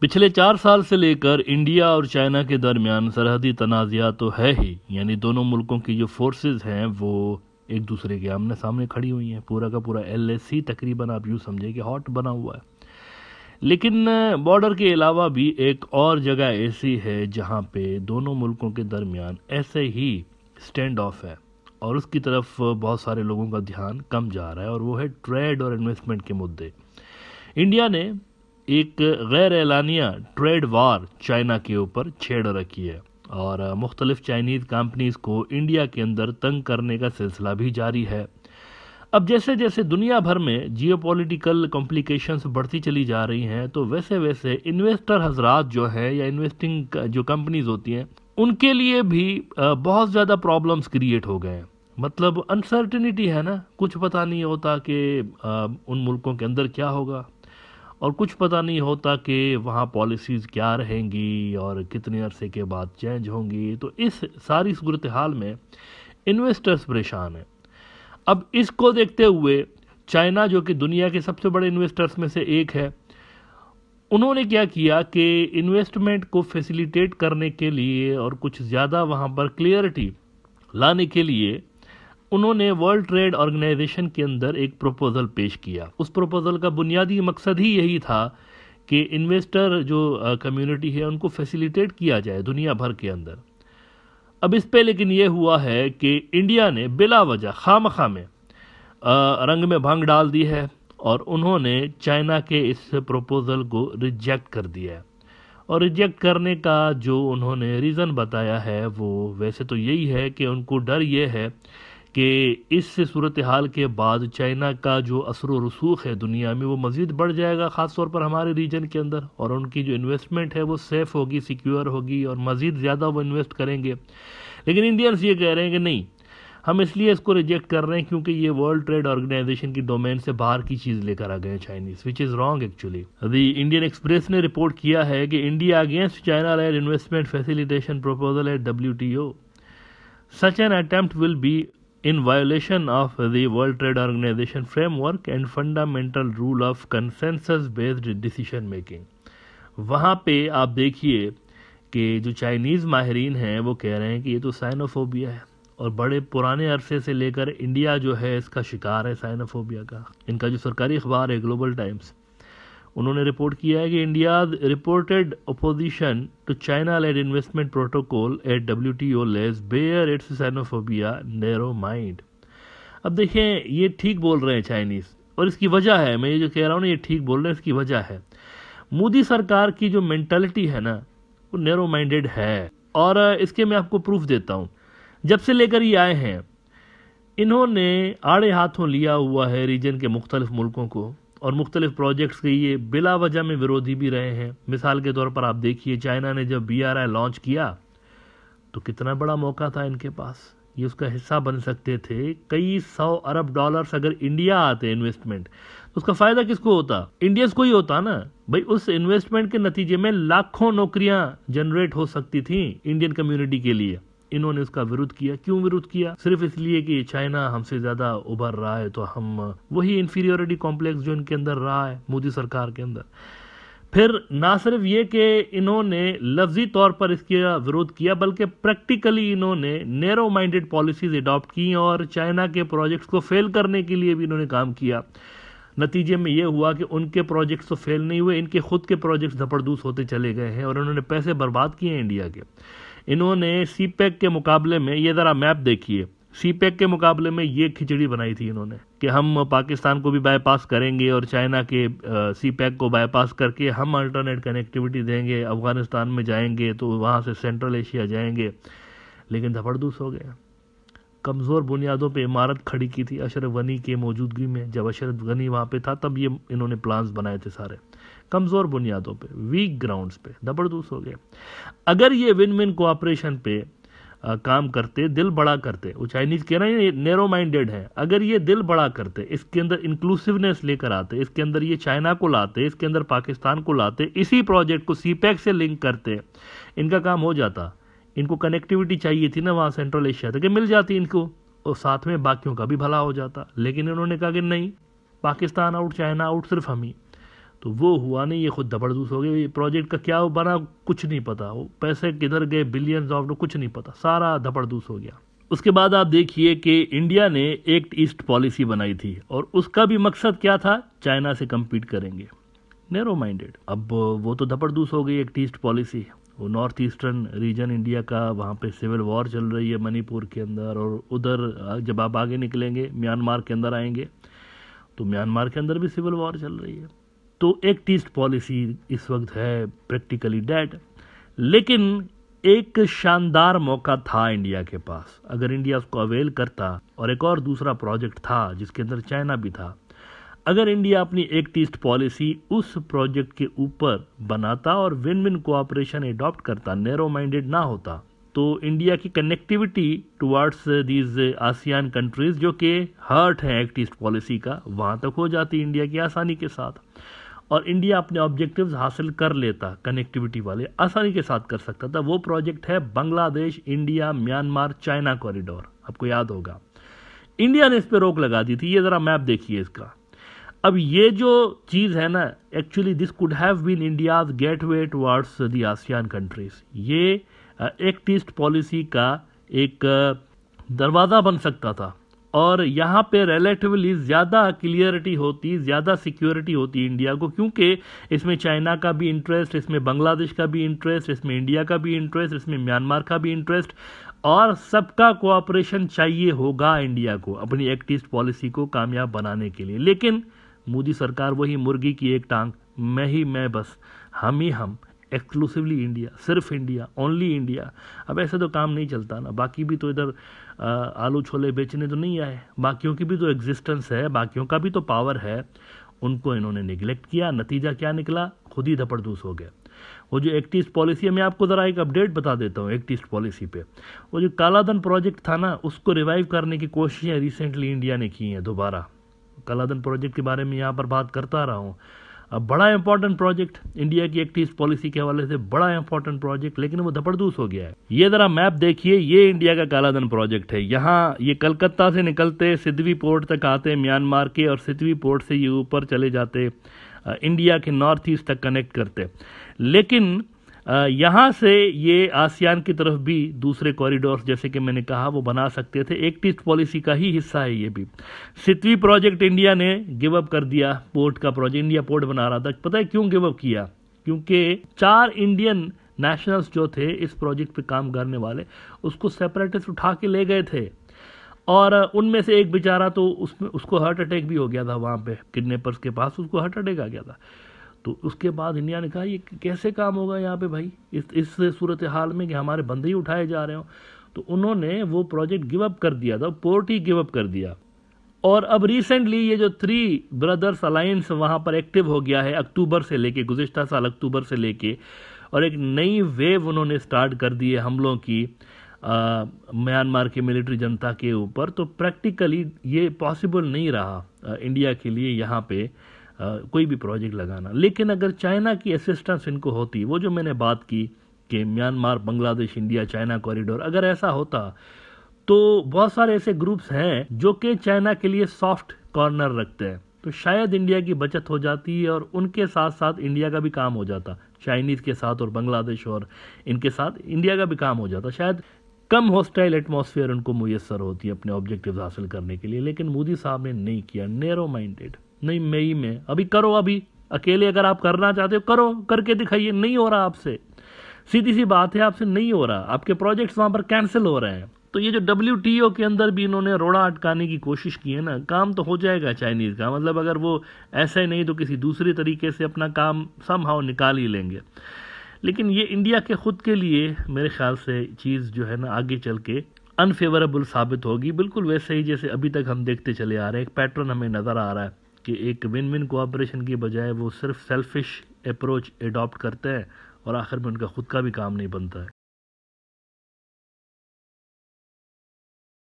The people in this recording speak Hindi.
पिछले चार साल से लेकर इंडिया और चाइना के दरमियान सरहदी तनाज़ा तो है ही यानी दोनों मुल्कों की जो फोर्सेस हैं वो एक दूसरे के आमने सामने खड़ी हुई हैं पूरा का पूरा एल एस सी तकरीबन आप यूँ समझें कि हॉट बना हुआ है लेकिन बॉर्डर के अलावा भी एक और जगह ऐसी है जहाँ पे दोनों मुल्कों के दरमियान ऐसे ही स्टैंड ऑफ है और उसकी तरफ बहुत सारे लोगों का ध्यान कम जा रहा है और वो है ट्रेड और इन्वेस्टमेंट के मुद्दे इंडिया ने एक गैर एलानिया ट्रेड वार चाइना के ऊपर छेड़ रखी है और मुख्तलिफ़ चाइनीज़ कंपनीज़ को इंडिया के अंदर तंग करने का सिलसिला भी जारी है अब जैसे जैसे दुनिया भर में जियो पोलिटिकल कॉम्प्लिकेशन बढ़ती चली जा रही हैं तो वैसे वैसे इन्वेस्टर हजरात जो हैं या इन्वेस्टिंग जो कंपनीज होती हैं उनके लिए भी बहुत ज़्यादा प्रॉब्लम्स क्रिएट हो गए हैं मतलब अनसर्टनिटी है ना कुछ पता नहीं होता कि उन मुल्कों के अंदर क्या होगा और कुछ पता नहीं होता कि वहाँ पॉलिसीज़ क्या रहेंगी और कितने अरसे के बाद चेंज होंगी तो इस सारी सूरत हाल में इन्वेस्टर्स परेशान हैं अब इसको देखते हुए चाइना जो कि दुनिया के सबसे बड़े इन्वेस्टर्स में से एक है उन्होंने क्या किया कि इन्वेस्टमेंट को फैसिलिटेट करने के लिए और कुछ ज़्यादा वहाँ पर क्लियरिटी लाने के लिए उन्होंने वर्ल्ड ट्रेड ऑर्गेनाइजेशन के अंदर एक प्रपोजल पेश किया उस प्रपोजल का बुनियादी मकसद ही यही था कि इन्वेस्टर जो कम्युनिटी है उनको फैसिलिटेट किया जाए दुनिया भर के अंदर अब इस पे लेकिन ये हुआ है कि इंडिया ने बिला वजह खाम खामे में रंग में भंग डाल दी है और उन्होंने चाइना के इस प्रपोज़ल को रिजेक्ट कर दिया है और रिजेक्ट करने का जो उन्होंने रीज़न बताया है वो वैसे तो यही है कि उनको डर ये है कि इस सूरत हाल के बाद चाइना का जो असर रसूख है दुनिया में वो मज़ीद बढ़ जाएगा ख़ास तौर पर हमारे रीजन के अंदर और उनकी जो इन्वेस्टमेंट है वो सेफ़ होगी सिक्योर होगी और मज़ीद ज़्यादा वो इन्वेस्ट करेंगे लेकिन इंडियंस ये कह रहे हैं कि नहीं हम इसलिए इसको रिजेक्ट कर रहे हैं क्योंकि ये वर्ल्ड ट्रेड ऑर्गेनाइजेशन की डोमेन से बाहर की चीज़ लेकर आ गए हैं Chinese which is wrong actually अभी इंडियन एक्सप्रेस ने रिपोर्ट किया है कि India against China light investment facilitation proposal at W T O such an attempt will be in violation of the World Trade Organization framework and fundamental rule of consensus based decision making वहाँ पे आप देखिए कि जो चाइनीज़ माहरीन हैं वो कह रहे हैं कि ये तो साइनोफोबिया है और बड़े पुराने अरसे से लेकर इंडिया जो है इसका शिकार है साइनोफोबिया का इनका जो सरकारी अखबार है ग्लोबल टाइम्स उन्होंने रिपोर्ट किया है कि India reported opposition to China led investment protocol at W T O lays bare its sinophobia narrow mind अब देखें ये ठीक बोल रहे हैं चाइनीज़ और इसकी वजह है मैं ये जो कह रहा हूँ ना ये ठीक बोल रहे हैं इसकी वजह है मोदी सरकार की जो मैंटेलिटी है ना वो नेरो माइंडेड है और इसके मैं आपको प्रूफ देता हूँ जब से लेकर ये आए हैं इन्होंने आड़े हाथों लिया हुआ है रीजन के मुख्तलिफ मुल्कों को और मुख्तलिफ प्रोजेक्ट्स के ये बिला वजह में विरोधी भी रहे हैं मिसाल के तौर पर आप देखिए चाइना ने जब बी आर आई लॉन्च किया तो कितना बड़ा मौका था इनके पास ये उसका हिस्सा बन सकते थे कई सौ अरब डॉलर्स अगर इंडिया आते इन्वेस्टमेंट तो उसका फ़ायदा किसको होता इंडियंस को ही होता ना भाई उस इन्वेस्टमेंट के नतीजे में लाखों नौकरियां जनरेट हो सकती थी इंडियन कम्युनिटी के लिए इन्होंने इसका विरोध किया क्यों विरोध किया सिर्फ इसलिए कि चाइना हमसे ज्यादा उभर रहा है तो हम वही इंफीरियोरिटी कॉम्प्लेक्स जो इनके अंदर रहा है मोदी सरकार के अंदर फिर ना सिर्फ ये कि इन्होंने लफ्जी तौर पर इसका विरोध किया बल्कि प्रैक्टिकली इन्होंने नैरो माइंडेड पॉलिसीज अडॉप्ट की और चाइना के प्रोजेक्ट्स को फेल करने के लिए भी इन्होंने काम किया नतीजे में ये हुआ कि उनके प्रोजेक्ट्स तो फेल नहीं हुए इनके खुद के प्रोजेक्ट्स धपड़दूस होते चले गए हैं और उन्होंने पैसे बर्बाद किए हैं इंडिया के इन्होंने सी e के मुकाबले में ये ज़रा मैप देखिए सी e के मुकाबले में ये खिचड़ी बनाई थी इन्होंने कि हम पाकिस्तान को भी बाईपास करेंगे और चाइना के सी पैक e को बाईपास करके हम अल्टरनेट कनेक्टिविटी देंगे अफ़गानिस्तान में जाएंगे तो वहाँ से सेंट्रल एशिया जाएंगे लेकिन धपड़दूस हो गया कमज़ोर बुनियादों पर इमारत खड़ी की थी अशरफ गनी के मौजूदगी में जब अशरफ गनी वहाँ पे था तब ये इन्होंने प्लान्स बनाए थे सारे कमज़ोर बुनियादों पे वीक ग्राउंड्स पे जबरदस्त हो गए अगर ये विन विन कोऑपरेशन पे आ, काम करते दिल बड़ा करते वो चाइनीज कह रहे हैं नैरो माइंडेड है अगर ये दिल बड़ा करते इसके अंदर इंक्लूसिवनेस लेकर आते इसके अंदर ये चाइना को लाते इसके अंदर पाकिस्तान को लाते इसी प्रोजेक्ट को सीपैक e से लिंक करते इनका काम हो जाता इनको कनेक्टिविटी चाहिए थी ना वहाँ सेंट्रल एशिया तक मिल जाती इनको और साथ में बाकियों का भी भला हो जाता लेकिन इन्होंने कहा कि नहीं पाकिस्तान आउट चाइना आउट सिर्फ हम ही तो वो हुआ नहीं ये खुद जबरदस्त हो ये प्रोजेक्ट का क्या बना कुछ नहीं पता वो पैसे किधर गए बिलियंस ऑफ कुछ नहीं पता सारा धबरदूस हो गया उसके बाद आप देखिए कि इंडिया ने एक्ट ईस्ट पॉलिसी बनाई थी और उसका भी मकसद क्या था चाइना से कम्पीट करेंगे नैरो माइंडेड अब वो तो धबरदूस हो गई एक्ट ईस्ट पॉलिसी वो नॉर्थ ईस्टर्न रीजन इंडिया का वहाँ पे सिविल वॉर चल रही है मणिपुर के अंदर और उधर जब आप आगे निकलेंगे म्यांमार के अंदर आएंगे तो म्यांमार के अंदर भी सिविल वॉर चल रही है तो एक टीस्ट पॉलिसी इस वक्त है प्रैक्टिकली डेड लेकिन एक शानदार मौका था इंडिया के पास अगर इंडिया उसको अवेल करता और एक और दूसरा प्रोजेक्ट था जिसके अंदर चाइना भी था अगर इंडिया अपनी एक ईस्ट पॉलिसी उस प्रोजेक्ट के ऊपर बनाता और विन विन कोऑपरेशन एडॉप्ट करता नैरो माइंडेड ना होता तो इंडिया की connectivity towards these ASEAN countries जो कि हर्ट है एक्ट ईस्ट पॉलिसी का वहाँ तक हो जाती इंडिया की आसानी के साथ और इंडिया अपने ऑब्जेक्टिव्स हासिल कर लेता कनेक्टिविटी वाले आसानी के साथ कर सकता था वो प्रोजेक्ट है Bangladesh India Myanmar China corridor आपको याद होगा इंडिया ने इस पर रोक लगा दी थी ये ज़रा मैप देखिए इसका अब ये जो चीज़ है ना actually this could have been India's gateway towards the ASEAN countries ये एक टीस्ट पॉलिसी का एक दरवाज़ा बन सकता था और यहाँ पे रिलेटिवली ज़्यादा क्लियरिटी होती ज़्यादा सिक्योरिटी होती इंडिया को क्योंकि इसमें चाइना का भी इंटरेस्ट इसमें बांग्लादेश का भी इंटरेस्ट इसमें इंडिया का भी इंटरेस्ट इसमें म्यांमार का भी इंटरेस्ट और सबका कोऑपरेशन चाहिए होगा इंडिया को अपनी एक्टिस्ट पॉलिसी को कामयाब बनाने के लिए लेकिन मोदी सरकार वही मुर्गी की एक टांग मैं ही मैं बस हम ही हम एक्सक्लूसिवली इंडिया सिर्फ इंडिया ओनली इंडिया अब ऐसे तो काम नहीं चलता ना बाकी भी तो इधर आलू छोले बेचने तो नहीं आए बाकियों की भी तो एग्जिस्टेंस है बाकियों का भी तो पावर है उनको इन्होंने निगलेक्ट किया नतीजा क्या निकला खुद ही धपड़दूस हो गया वो जो एक्ट ईस्ट पॉलिसी है मैं आपको ज़रा एक अपडेट बता देता हूँ एक्ट ईस्ट पॉलिसी पे वो जो कालाधन प्रोजेक्ट था ना उसको रिवाइव करने की कोशिशें रिसेंटली इंडिया ने की हैं दोबारा कलादन प्रोजेक्ट के बारे में यहाँ पर बात करता रहा हूँ अब बड़ा इंपॉर्टेंट प्रोजेक्ट इंडिया की एक्टिव पॉलिसी के हवाले से बड़ा इंपॉर्टेंट प्रोजेक्ट लेकिन वो धपड़दूस हो गया है ये जरा मैप देखिए ये इंडिया का कालाधन प्रोजेक्ट है यहाँ ये कलकत्ता से निकलते सिद्धवी पोर्ट तक आते म्यांमार के और सिद्धवी पोर्ट से ये ऊपर चले जाते इंडिया के नॉर्थ ईस्ट तक कनेक्ट करते लेकिन यहाँ से ये आसियान की तरफ भी दूसरे कॉरिडोर जैसे कि मैंने कहा वो बना सकते थे एक टीस्ट पॉलिसी का ही हिस्सा है ये भी सितवी प्रोजेक्ट इंडिया ने गिव अप कर दिया पोर्ट का प्रोजेक्ट इंडिया पोर्ट बना रहा था पता है क्यों गिव अप किया क्योंकि चार इंडियन नेशनल्स जो थे इस प्रोजेक्ट पे काम करने वाले उसको सेपरेटिस्ट उठा के ले गए थे और उनमें से एक बेचारा तो उसमें उसको हार्ट अटैक भी हो गया था वहाँ पे किडनेपर्स के पास उसको हार्ट अटैक आ गया था तो उसके बाद इंडिया ने कहा ये कैसे काम होगा यहाँ पे भाई इस इस सूरत हाल में कि हमारे बंदे ही उठाए जा रहे हो तो उन्होंने वो प्रोजेक्ट गिव अप कर दिया था पोर्ट ही गिव अप कर दिया और अब रिसेंटली ये जो थ्री ब्रदर्स अलायंस वहाँ पर एक्टिव हो गया है अक्टूबर से लेके गुजशत साल अक्टूबर से लेके और एक नई वेव उन्होंने स्टार्ट कर दी है हमलों की म्यांमार के मिलिट्री जनता के ऊपर तो प्रैक्टिकली ये पॉसिबल नहीं रहा आ, इंडिया के लिए यहाँ पे कोई भी प्रोजेक्ट लगाना लेकिन अगर चाइना की असिस्टेंस इनको होती वो जो मैंने बात की कि Myanmar Bangladesh India China corridor अगर ऐसा होता तो बहुत सारे ऐसे ग्रुप्स हैं जो कि चाइना के लिए सॉफ्ट कॉर्नर रखते हैं तो शायद इंडिया की बचत हो जाती है और उनके साथ साथ इंडिया का भी काम हो जाता चाइनीज़ के साथ और बांग्लादेश और इनके साथ इंडिया का भी काम हो जाता शायद कम हॉस्टाइल एटमोसफियर उनको मुयसर होती है अपने ऑब्जेक्टिव हासिल करने के लिए लेकिन मोदी साहब ने नहीं किया नैरो माइंडेड नहीं मई में अभी करो अभी अकेले अगर आप करना चाहते हो करो करके दिखाइए नहीं हो रहा आपसे सीधी सी बात है आपसे नहीं हो रहा आपके प्रोजेक्ट्स वहाँ पर कैंसिल हो रहे हैं तो ये जो डब्ल्यू के अंदर भी इन्होंने रोड़ा अटकाने की कोशिश की है ना काम तो हो जाएगा चाइनीज़ का मतलब अगर वो ऐसा ही नहीं तो किसी दूसरे तरीके से अपना काम सम निकाल ही लेंगे लेकिन ये इंडिया के ख़ुद के लिए मेरे ख्याल से चीज़ जो है ना आगे चल के अनफेवरेबल साबित होगी बिल्कुल वैसे ही जैसे अभी तक हम देखते चले आ रहे हैं एक पैटर्न हमें नज़र आ रहा है कि एक विन विन कोऑपरेशन की बजाय वो सिर्फ सेल्फिश अप्रोच एडॉप्ट करते हैं और आखिर में उनका खुद का भी काम नहीं बनता है